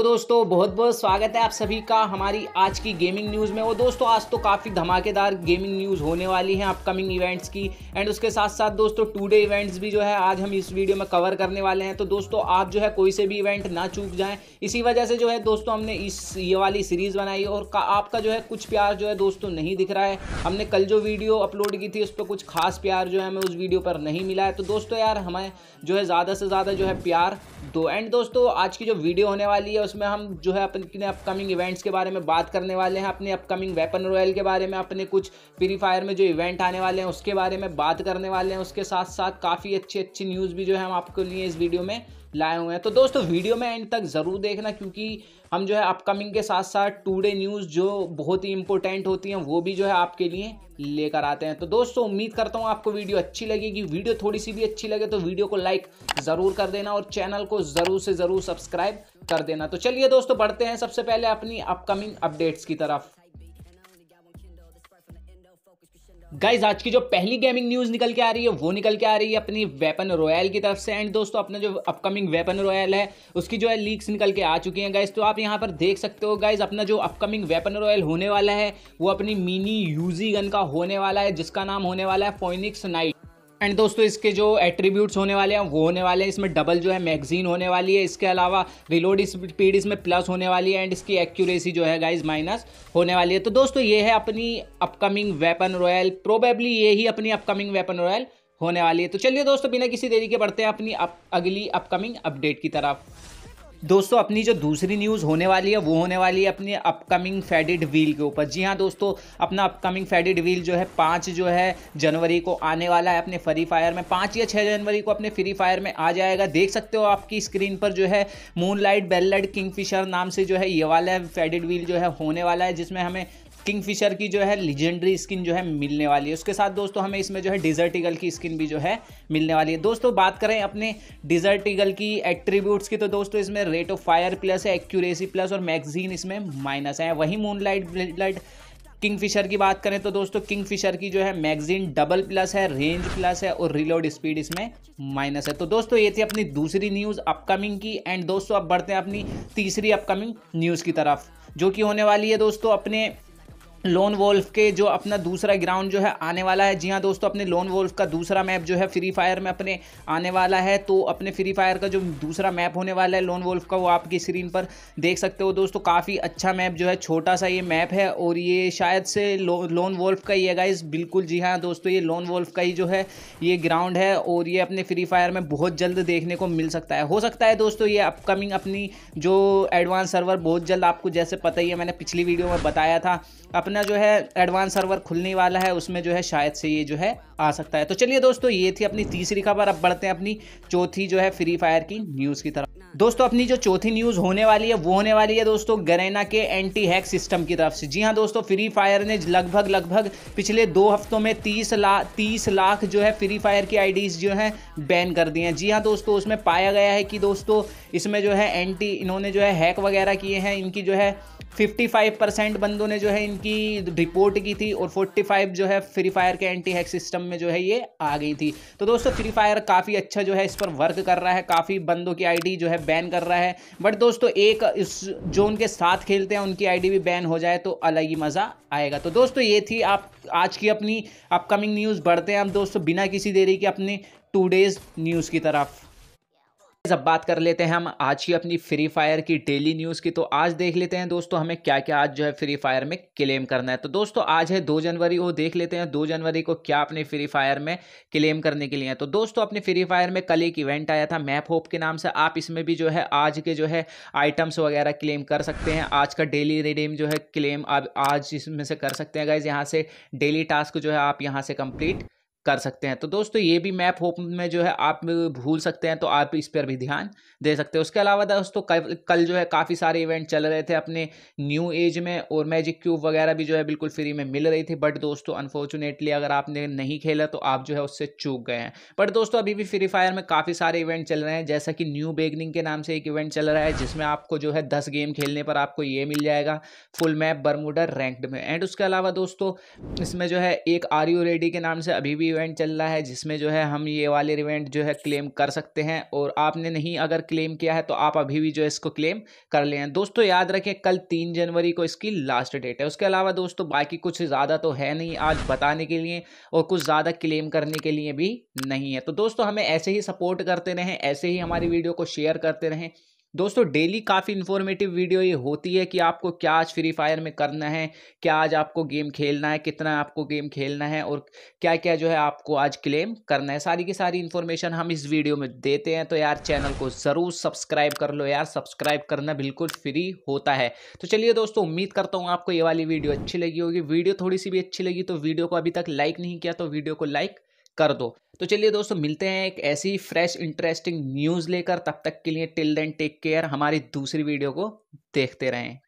hello दोस्तों बहुत बहुत स्वागत है आप सभी का हमारी आज की गेमिंग न्यूज़ में वो दोस्तों आज तो काफ़ी धमाकेदार गेमिंग न्यूज़ होने वाली है अपकमिंग इवेंट्स की एंड उसके साथ साथ दोस्तों टू डे इवेंट्स भी जो है आज हम इस वीडियो में कवर करने वाले हैं तो दोस्तों आप जो है कोई से भी इवेंट ना चूक जाएँ इसी वजह से जो है दोस्तों हमने इस ये वाली सीरीज़ बनाई और का, आपका जो है कुछ प्यार जो है दोस्तों नहीं दिख रहा है हमने कल जो वीडियो अपलोड की थी उस पर कुछ खास प्यार जो है हमें उस वीडियो पर नहीं मिला है तो दोस्तों यार हमें जो है ज़्यादा से ज़्यादा जो है प्यार दो तो, एंड दोस्तों आज की जो वीडियो होने वाली है उसमें हम जो है अपने अपकमिंग इवेंट्स के बारे में बात करने वाले हैं अपने अपकमिंग वेपन रॉयल के बारे में अपने कुछ फ्री फायर में जो इवेंट आने वाले हैं उसके बारे में बात करने वाले हैं उसके साथ साथ काफ़ी अच्छी अच्छी न्यूज़ भी जो है हम आपके लिए इस वीडियो में लाए हुए हैं तो दोस्तों वीडियो में एंड तक ज़रूर देखना क्योंकि हम जो है अपकमिंग के साथ साथ टूडे न्यूज़ जो बहुत ही इंपॉर्टेंट होती हैं वो भी जो है आपके लिए लेकर आते हैं तो दोस्तों उम्मीद करता हूँ आपको वीडियो अच्छी लगेगी वीडियो थोड़ी सी भी अच्छी लगे तो वीडियो को लाइक ज़रूर कर देना और चैनल को ज़रूर से ज़रूर सब्सक्राइब कर देना तो चलिए दोस्तों बढ़ते हैं सबसे पहले अपनी अपकमिंग अपडेट्स की तरफ गाइज आज की जो पहली गेमिंग न्यूज़ निकल के आ रही है वो निकल के आ रही है अपनी वेपन रॉयल की तरफ से एंड दोस्तों अपना जो अपकमिंग वेपन रॉयल है उसकी जो है लीक्स निकल के आ चुकी हैं गाइज तो आप यहाँ पर देख सकते हो गाइज अपना जो अपकमिंग वेपन रॉयल होने वाला है वो अपनी मिनी यूजी गन का होने वाला है जिसका नाम होने वाला है फोनिक्स नाइट एंड दोस्तों इसके जो एट्रीब्यूट्स होने वाले हैं वो होने वाले हैं इसमें डबल जो है मैगजीन होने वाली है इसके अलावा रिलोड स्पीड इसमें प्लस होने वाली है एंड इसकी एक्यूरेसी जो है गाइज माइनस होने वाली है तो दोस्तों ये है अपनी अपकमिंग वेपन रॉयल प्रोबेबली ये ही अपनी अपकमिंग वेपन रॉयल होने वाली है तो चलिए दोस्तों बिना किसी देरी के बढ़ते हैं अपनी अप, अगली अपकमिंग अपडेट की तरफ दोस्तों अपनी जो दूसरी न्यूज़ होने वाली है वो होने वाली है अपनी अपकमिंग फेडिड व्हील के ऊपर जी हाँ दोस्तों अपना अपकमिंग फेडिड व्हील जो है पाँच जो है जनवरी को आने वाला है अपने फ्री फायर में पाँच या छः जनवरी को अपने फ्री फायर में आ जाएगा देख सकते हो आपकी स्क्रीन पर जो है moonlight bell kingfisher नाम से जो है ये वाला फेडिड व्हील जो है होने वाला है जिसमें हमें किंगफिशर की जो है लीजेंडरी स्किन जो है मिलने वाली है उसके साथ दोस्तों हमें इसमें जो है डिजर्ट ईगल की स्किन भी जो है मिलने वाली है दोस्तों बात करें अपने डिजर्ट ईगल की एट्रीब्यूट्स की तो दोस्तों इसमें रेट ऑफ फायर प्लस है एक्यूरेसी प्लस और मैगजीन इसमें माइनस है वहीं मूनलाइट ब्लड फिशर की बात करें तो दोस्तों किंग फिशर की जो है मैगजीन डबल प्लस है रेंज प्लस है और रिलोड स्पीड इसमें माइनस है तो दोस्तों ये थी अपनी दूसरी न्यूज़ अपकमिंग की एंड दोस्तों अब बढ़ते हैं अपनी तीसरी अपकमिंग न्यूज़ की तरफ जो कि होने वाली है दोस्तों अपने लोन वोल्फ के जो अपना दूसरा ग्राउंड जो है आने वाला है जी हाँ दोस्तों अपने लोन वोल्फ का दूसरा मैप जो है फ्री फायर में अपने आने वाला है तो अपने फ्री फायर का जो दूसरा मैप होने वाला है लोन वोल्फ का वो आपकी स्क्रीन पर देख सकते हो दोस्तों काफ़ी अच्छा मैप जो है छोटा सा ये मैप है और ये शायद से लो, लोन वोल्फ का ही है गाइज बिल्कुल जी हाँ दोस्तों ये लोन वोल्फ का ही जो है ये ग्राउंड है और ये अपने फ्री फायर में बहुत जल्द देखने को मिल सकता है हो सकता है दोस्तों ये अपकमिंग अपनी जो एडवांस सर्वर बहुत जल्द आपको जैसे पता ही है मैंने पिछली वीडियो में बताया था अपने अपना जो है एडवांस सर्वर खुलने वाला है उसमें जो है शायद से ये जो है आ सकता है तो चलिए दोस्तों ये थी अपनी तीसरी खबर अब बढ़ते हैं अपनी चौथी जो है फ्री फायर की न्यूज़ की तरफ दोस्तों अपनी जो चौथी न्यूज़ होने वाली है वो होने वाली है दोस्तों गरेना के एंटी हैक सिस्टम की तरफ से जी हाँ दोस्तों फ्री फायर ने लगभग लगभग पिछले दो हफ्तों में तीस लाख तीस लाख जो है फ्री फायर की आईडीज़ जो हैं बैन कर दी हैं जी हाँ दोस्तों उसमें पाया गया है कि दोस्तों इसमें जो है एंटी इन्होंने जो है हैक वगैरह किए हैं इनकी जो है 55 परसेंट बंदों ने जो है इनकी रिपोर्ट की थी और 45 जो है फ्री फायर के एंटी हैक सिस्टम में जो है ये आ गई थी तो दोस्तों फ्री फायर काफ़ी अच्छा जो है इस पर वर्क कर रहा है काफ़ी बंदों की आईडी जो है बैन कर रहा है बट दोस्तों एक इस जो उनके साथ खेलते हैं उनकी आईडी भी बैन हो जाए तो अलग ही मज़ा आएगा तो दोस्तों ये थी आप आज की अपनी अपकमिंग न्यूज़ बढ़ते हैं हम दोस्तों बिना किसी देरी के अपने टू डेज़ न्यूज़ की तरफ अब बात कर लेते हैं हम आज की अपनी फ्री फायर की डेली न्यूज़ की तो आज देख लेते हैं दोस्तों हमें क्या क्या आज जो है फ्री फायर में क्लेम करना है तो दोस्तों आज है दो जनवरी वो देख लेते हैं दो जनवरी को क्या अपने फ्री फायर में क्लेम करने के लिए है तो दोस्तों अपने फ्री फायर में कल एक इवेंट आया था मैप होप के नाम से आप इसमें भी जो है आज के जो है आइटम्स वगैरह क्लेम कर सकते हैं आज का डेली रिडीम जो है क्लेम आप आज इसमें से कर सकते हैं गाइज यहाँ से डेली टास्क जो है आप यहाँ से कंप्लीट कर सकते हैं तो दोस्तों ये भी मैप होप में जो है आप भूल सकते हैं तो आप इस पर भी ध्यान दे सकते हैं उसके अलावा दोस्तों कल कल जो है काफ़ी सारे इवेंट चल रहे थे अपने न्यू एज में और मैजिक क्यूब वगैरह भी जो है बिल्कुल फ्री में मिल रही थी बट दोस्तों अनफॉर्चुनेटली अगर आपने नहीं खेला तो आप जो है उससे चूक गए हैं बट दोस्तों अभी भी फ्री फायर में काफ़ी सारे इवेंट चल रहे हैं जैसा कि न्यू बेगनिंग के नाम से एक इवेंट चल रहा है जिसमें आपको जो है दस गेम खेलने पर आपको ये मिल जाएगा फुल मैप बरमूडर रैंकड में एंड उसके अलावा दोस्तों इसमें जो है एक आर यू रेडी के नाम से अभी भी इवेंट चल रहा है जिसमें जो है हम ये वाले इवेंट जो है क्लेम कर सकते हैं और आपने नहीं अगर क्लेम किया है तो आप अभी भी जो है इसको क्लेम कर लें दोस्तों याद रखें कल तीन जनवरी को इसकी लास्ट डेट है उसके अलावा दोस्तों बाकी कुछ ज़्यादा तो है नहीं आज बताने के लिए और कुछ ज़्यादा क्लेम करने के लिए भी नहीं है तो दोस्तों हमें ऐसे ही सपोर्ट करते रहें ऐसे ही हमारी वीडियो को शेयर करते रहें दोस्तों डेली काफ़ी इन्फॉर्मेटिव वीडियो ये होती है कि आपको क्या आज फ्री फायर में करना है क्या आज आपको गेम खेलना है कितना आपको गेम खेलना है और क्या क्या जो है आपको आज क्लेम करना है सारी की सारी इन्फॉर्मेशन हम इस वीडियो में देते हैं तो यार चैनल को ज़रूर सब्सक्राइब कर लो यार सब्सक्राइब करना बिल्कुल फ्री होता है तो चलिए दोस्तों उम्मीद करता हूँ आपको ये वाली वीडियो अच्छी लगी होगी वीडियो थोड़ी सी भी अच्छी लगी तो वीडियो को अभी तक लाइक नहीं किया तो वीडियो को लाइक कर दो तो चलिए दोस्तों मिलते हैं एक ऐसी फ्रेश इंटरेस्टिंग न्यूज़ लेकर तब तक के लिए टिल देन टेक केयर हमारी दूसरी वीडियो को देखते रहें